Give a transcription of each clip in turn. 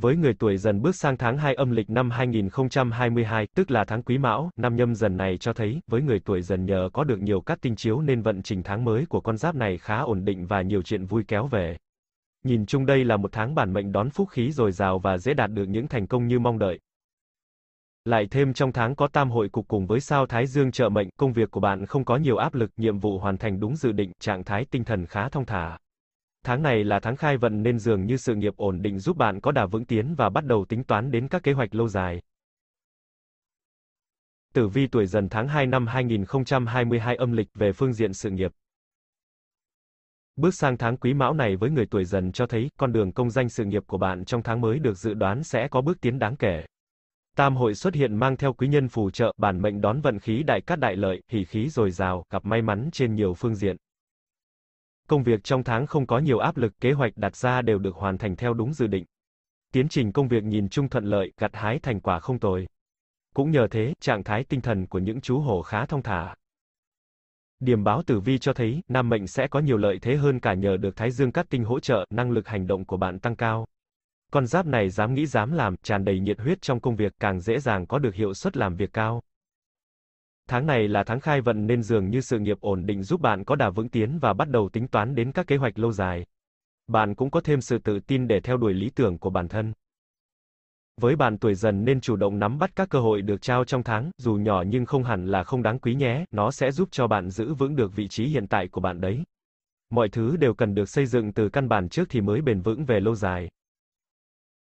Với người tuổi dần bước sang tháng 2 âm lịch năm 2022, tức là tháng quý mão, năm nhâm dần này cho thấy, với người tuổi dần nhờ có được nhiều cát tinh chiếu nên vận trình tháng mới của con giáp này khá ổn định và nhiều chuyện vui kéo về. Nhìn chung đây là một tháng bản mệnh đón phúc khí dồi dào và dễ đạt được những thành công như mong đợi. Lại thêm trong tháng có tam hội cục cùng với sao Thái Dương trợ mệnh, công việc của bạn không có nhiều áp lực, nhiệm vụ hoàn thành đúng dự định, trạng thái tinh thần khá thong thả tháng này là tháng khai vận nên dường như sự nghiệp ổn định giúp bạn có đà vững tiến và bắt đầu tính toán đến các kế hoạch lâu dài. Tử vi tuổi dần tháng 2 năm 2022 âm lịch về phương diện sự nghiệp. Bước sang tháng quý mão này với người tuổi dần cho thấy, con đường công danh sự nghiệp của bạn trong tháng mới được dự đoán sẽ có bước tiến đáng kể. Tam hội xuất hiện mang theo quý nhân phù trợ, bản mệnh đón vận khí đại cát đại lợi, hỷ khí dồi dào, gặp may mắn trên nhiều phương diện. Công việc trong tháng không có nhiều áp lực, kế hoạch đặt ra đều được hoàn thành theo đúng dự định. Tiến trình công việc nhìn chung thuận lợi, gặt hái thành quả không tồi. Cũng nhờ thế, trạng thái tinh thần của những chú hổ khá thông thả. Điểm báo tử vi cho thấy, nam mệnh sẽ có nhiều lợi thế hơn cả nhờ được Thái Dương Cát Tinh hỗ trợ, năng lực hành động của bạn tăng cao. Con giáp này dám nghĩ dám làm, tràn đầy nhiệt huyết trong công việc, càng dễ dàng có được hiệu suất làm việc cao. Tháng này là tháng khai vận nên dường như sự nghiệp ổn định giúp bạn có đà vững tiến và bắt đầu tính toán đến các kế hoạch lâu dài. Bạn cũng có thêm sự tự tin để theo đuổi lý tưởng của bản thân. Với bạn tuổi dần nên chủ động nắm bắt các cơ hội được trao trong tháng, dù nhỏ nhưng không hẳn là không đáng quý nhé, nó sẽ giúp cho bạn giữ vững được vị trí hiện tại của bạn đấy. Mọi thứ đều cần được xây dựng từ căn bản trước thì mới bền vững về lâu dài.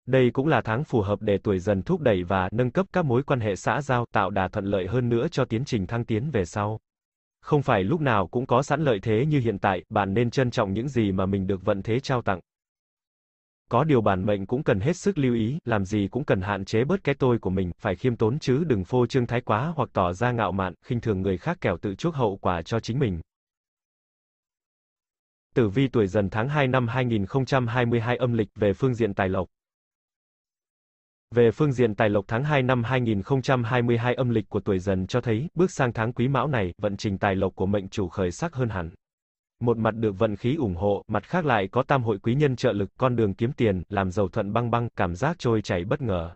Đây cũng là tháng phù hợp để tuổi dần thúc đẩy và nâng cấp các mối quan hệ xã giao, tạo đà thuận lợi hơn nữa cho tiến trình thăng tiến về sau. Không phải lúc nào cũng có sẵn lợi thế như hiện tại, bạn nên trân trọng những gì mà mình được vận thế trao tặng. Có điều bản mệnh cũng cần hết sức lưu ý, làm gì cũng cần hạn chế bớt cái tôi của mình, phải khiêm tốn chứ đừng phô trương thái quá hoặc tỏ ra ngạo mạn, khinh thường người khác kẻo tự chuốc hậu quả cho chính mình. Tử vi tuổi dần tháng 2 năm 2022 âm lịch về phương diện tài lộc. Về phương diện tài lộc tháng 2 năm 2022 âm lịch của tuổi dần cho thấy, bước sang tháng quý mão này, vận trình tài lộc của mệnh chủ khởi sắc hơn hẳn. Một mặt được vận khí ủng hộ, mặt khác lại có tam hội quý nhân trợ lực, con đường kiếm tiền, làm giàu thuận băng băng, cảm giác trôi chảy bất ngờ.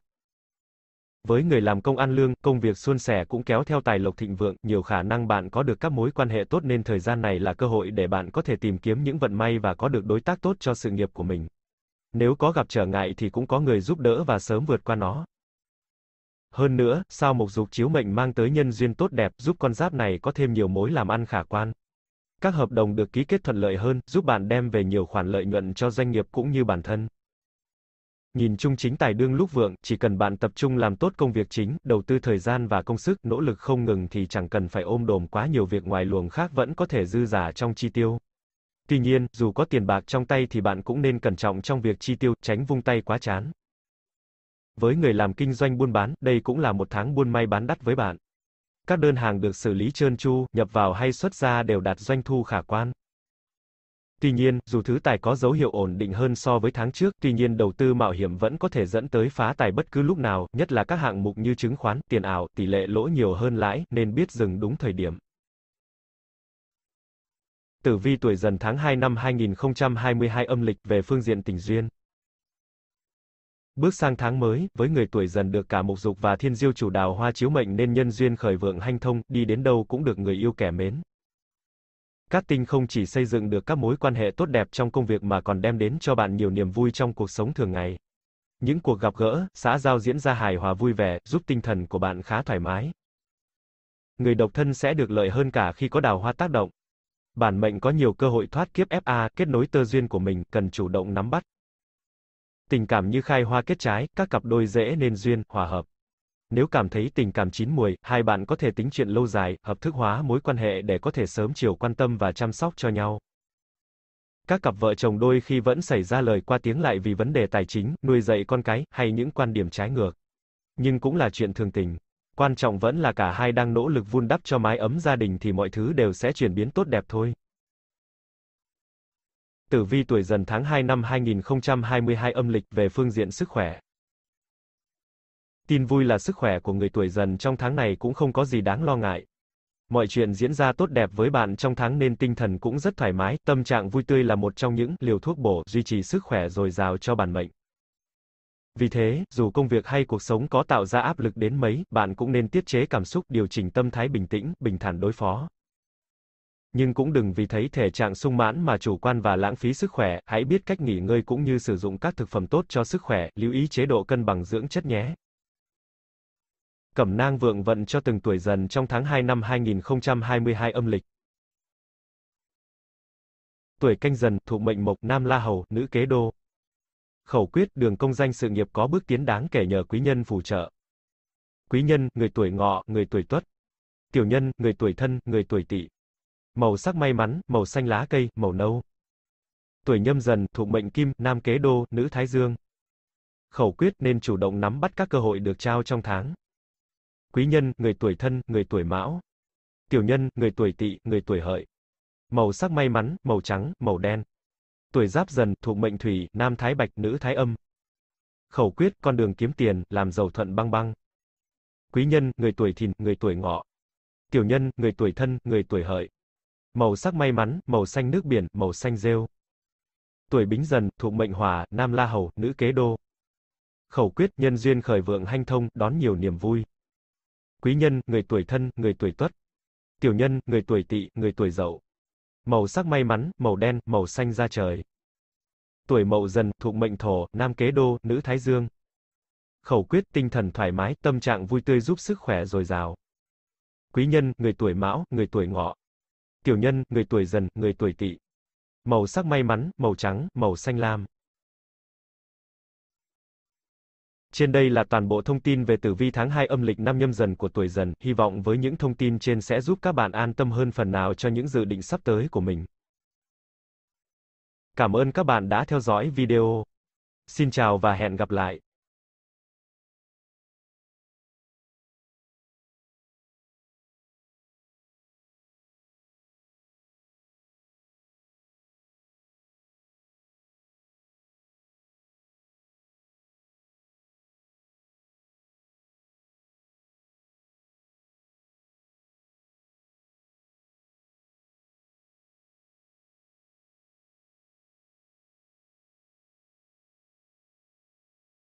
Với người làm công ăn lương, công việc suôn sẻ cũng kéo theo tài lộc thịnh vượng, nhiều khả năng bạn có được các mối quan hệ tốt nên thời gian này là cơ hội để bạn có thể tìm kiếm những vận may và có được đối tác tốt cho sự nghiệp của mình nếu có gặp trở ngại thì cũng có người giúp đỡ và sớm vượt qua nó. Hơn nữa, sao mục dục chiếu mệnh mang tới nhân duyên tốt đẹp, giúp con giáp này có thêm nhiều mối làm ăn khả quan. Các hợp đồng được ký kết thuận lợi hơn, giúp bạn đem về nhiều khoản lợi nhuận cho doanh nghiệp cũng như bản thân. Nhìn chung chính tài đương lúc vượng, chỉ cần bạn tập trung làm tốt công việc chính, đầu tư thời gian và công sức, nỗ lực không ngừng thì chẳng cần phải ôm đồm quá nhiều việc ngoài luồng khác vẫn có thể dư giả trong chi tiêu. Tuy nhiên, dù có tiền bạc trong tay thì bạn cũng nên cẩn trọng trong việc chi tiêu, tránh vung tay quá chán. Với người làm kinh doanh buôn bán, đây cũng là một tháng buôn may bán đắt với bạn. Các đơn hàng được xử lý trơn tru, nhập vào hay xuất ra đều đạt doanh thu khả quan. Tuy nhiên, dù thứ tài có dấu hiệu ổn định hơn so với tháng trước, tuy nhiên đầu tư mạo hiểm vẫn có thể dẫn tới phá tài bất cứ lúc nào, nhất là các hạng mục như chứng khoán, tiền ảo, tỷ lệ lỗ nhiều hơn lãi, nên biết dừng đúng thời điểm tử vi tuổi dần tháng 2 năm 2022 âm lịch về phương diện tình duyên. Bước sang tháng mới, với người tuổi dần được cả mục dục và thiên diêu chủ đào hoa chiếu mệnh nên nhân duyên khởi vượng hanh thông, đi đến đâu cũng được người yêu kẻ mến. Các tinh không chỉ xây dựng được các mối quan hệ tốt đẹp trong công việc mà còn đem đến cho bạn nhiều niềm vui trong cuộc sống thường ngày. Những cuộc gặp gỡ, xã giao diễn ra hài hòa vui vẻ, giúp tinh thần của bạn khá thoải mái. Người độc thân sẽ được lợi hơn cả khi có đào hoa tác động bản mệnh có nhiều cơ hội thoát kiếp FA, kết nối tơ duyên của mình, cần chủ động nắm bắt. Tình cảm như khai hoa kết trái, các cặp đôi dễ nên duyên, hòa hợp. Nếu cảm thấy tình cảm chín muồi, hai bạn có thể tính chuyện lâu dài, hợp thức hóa mối quan hệ để có thể sớm chiều quan tâm và chăm sóc cho nhau. Các cặp vợ chồng đôi khi vẫn xảy ra lời qua tiếng lại vì vấn đề tài chính, nuôi dạy con cái, hay những quan điểm trái ngược. Nhưng cũng là chuyện thường tình. Quan trọng vẫn là cả hai đang nỗ lực vun đắp cho mái ấm gia đình thì mọi thứ đều sẽ chuyển biến tốt đẹp thôi. Tử vi tuổi dần tháng 2 năm 2022 âm lịch về phương diện sức khỏe. Tin vui là sức khỏe của người tuổi dần trong tháng này cũng không có gì đáng lo ngại. Mọi chuyện diễn ra tốt đẹp với bạn trong tháng nên tinh thần cũng rất thoải mái, tâm trạng vui tươi là một trong những liều thuốc bổ duy trì sức khỏe dồi dào cho bản mệnh. Vì thế, dù công việc hay cuộc sống có tạo ra áp lực đến mấy, bạn cũng nên tiết chế cảm xúc, điều chỉnh tâm thái bình tĩnh, bình thản đối phó. Nhưng cũng đừng vì thấy thể trạng sung mãn mà chủ quan và lãng phí sức khỏe, hãy biết cách nghỉ ngơi cũng như sử dụng các thực phẩm tốt cho sức khỏe, lưu ý chế độ cân bằng dưỡng chất nhé. Cẩm nang vượng vận cho từng tuổi dần trong tháng 2 năm 2022 âm lịch. Tuổi canh dần, thuộc mệnh mộc, nam la hầu, nữ kế đô, Khẩu quyết đường công danh sự nghiệp có bước tiến đáng kể nhờ quý nhân phù trợ. Quý nhân, người tuổi ngọ, người tuổi tuất. Tiểu nhân, người tuổi thân, người tuổi tỵ. Màu sắc may mắn, màu xanh lá cây, màu nâu. Tuổi nhâm dần, thuộc mệnh kim, nam kế đô, nữ thái dương. Khẩu quyết nên chủ động nắm bắt các cơ hội được trao trong tháng. Quý nhân, người tuổi thân, người tuổi mão. Tiểu nhân, người tuổi tỵ, người tuổi hợi. Màu sắc may mắn, màu trắng, màu đen. Tuổi giáp dần, thuộc mệnh thủy, nam thái bạch, nữ thái âm. Khẩu quyết, con đường kiếm tiền, làm giàu thuận băng băng. Quý nhân, người tuổi thìn, người tuổi ngọ. Tiểu nhân, người tuổi thân, người tuổi hợi. Màu sắc may mắn, màu xanh nước biển, màu xanh rêu. Tuổi bính dần, thuộc mệnh hỏa, nam la hầu, nữ kế đô. Khẩu quyết, nhân duyên khởi vượng hanh thông, đón nhiều niềm vui. Quý nhân, người tuổi thân, người tuổi tuất. Tiểu nhân, người tuổi tỵ, người tuổi dậu. Màu sắc may mắn, màu đen, màu xanh da trời. Tuổi mậu dần, thuộc mệnh thổ, nam kế đô, nữ thái dương. Khẩu quyết, tinh thần thoải mái, tâm trạng vui tươi giúp sức khỏe dồi dào. Quý nhân, người tuổi mão, người tuổi ngọ. Tiểu nhân, người tuổi dần, người tuổi tỵ. Màu sắc may mắn, màu trắng, màu xanh lam. Trên đây là toàn bộ thông tin về tử vi tháng 2 âm lịch năm nhâm dần của tuổi dần, hy vọng với những thông tin trên sẽ giúp các bạn an tâm hơn phần nào cho những dự định sắp tới của mình. Cảm ơn các bạn đã theo dõi video. Xin chào và hẹn gặp lại.